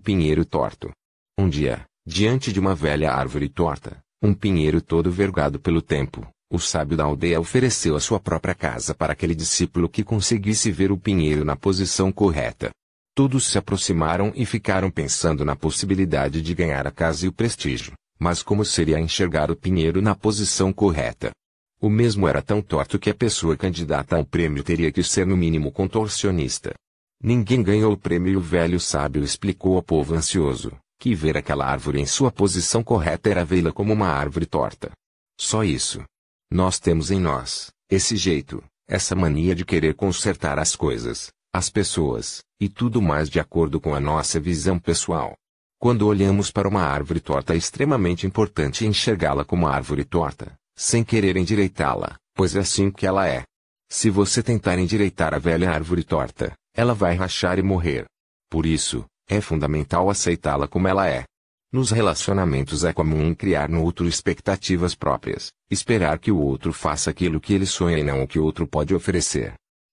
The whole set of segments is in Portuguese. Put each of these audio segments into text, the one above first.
pinheiro torto. Um dia, diante de uma velha árvore torta, um pinheiro todo vergado pelo tempo, o sábio da aldeia ofereceu a sua própria casa para aquele discípulo que conseguisse ver o pinheiro na posição correta. Todos se aproximaram e ficaram pensando na possibilidade de ganhar a casa e o prestígio, mas como seria enxergar o pinheiro na posição correta? O mesmo era tão torto que a pessoa candidata ao prêmio teria que ser no mínimo contorcionista. Ninguém ganhou o prêmio e o velho sábio explicou ao povo ansioso, que ver aquela árvore em sua posição correta era vê-la como uma árvore torta. Só isso. Nós temos em nós, esse jeito, essa mania de querer consertar as coisas, as pessoas, e tudo mais de acordo com a nossa visão pessoal. Quando olhamos para uma árvore torta é extremamente importante enxergá-la como árvore torta, sem querer endireitá-la, pois é assim que ela é. Se você tentar endireitar a velha árvore torta, ela vai rachar e morrer. Por isso, é fundamental aceitá-la como ela é. Nos relacionamentos é comum criar no outro expectativas próprias, esperar que o outro faça aquilo que ele sonha e não o que o outro pode oferecer.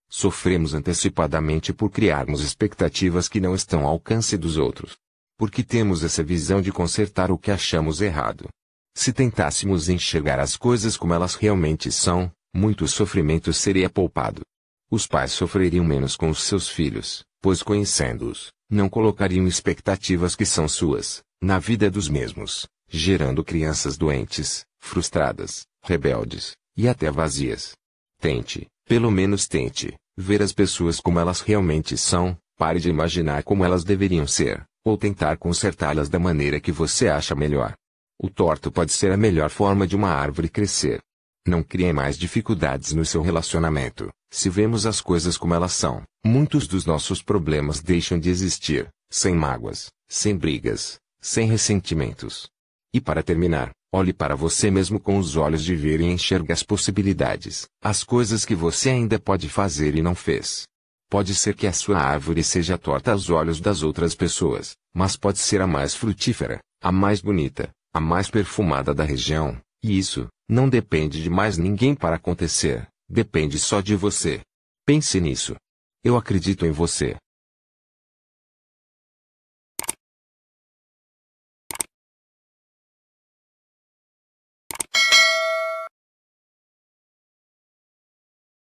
Sofremos antecipadamente por criarmos expectativas que não estão ao alcance dos outros. Porque temos essa visão de consertar o que achamos errado. Se tentássemos enxergar as coisas como elas realmente são, muito sofrimento seria poupado. Os pais sofreriam menos com os seus filhos, pois conhecendo-os, não colocariam expectativas que são suas, na vida dos mesmos, gerando crianças doentes, frustradas, rebeldes, e até vazias. Tente, pelo menos tente, ver as pessoas como elas realmente são, pare de imaginar como elas deveriam ser, ou tentar consertá-las da maneira que você acha melhor. O torto pode ser a melhor forma de uma árvore crescer. Não crie mais dificuldades no seu relacionamento. Se vemos as coisas como elas são, muitos dos nossos problemas deixam de existir, sem mágoas, sem brigas, sem ressentimentos. E para terminar, olhe para você mesmo com os olhos de ver e enxergue as possibilidades, as coisas que você ainda pode fazer e não fez. Pode ser que a sua árvore seja torta aos olhos das outras pessoas, mas pode ser a mais frutífera, a mais bonita, a mais perfumada da região, e isso, não depende de mais ninguém para acontecer, depende só de você. Pense nisso. Eu acredito em você.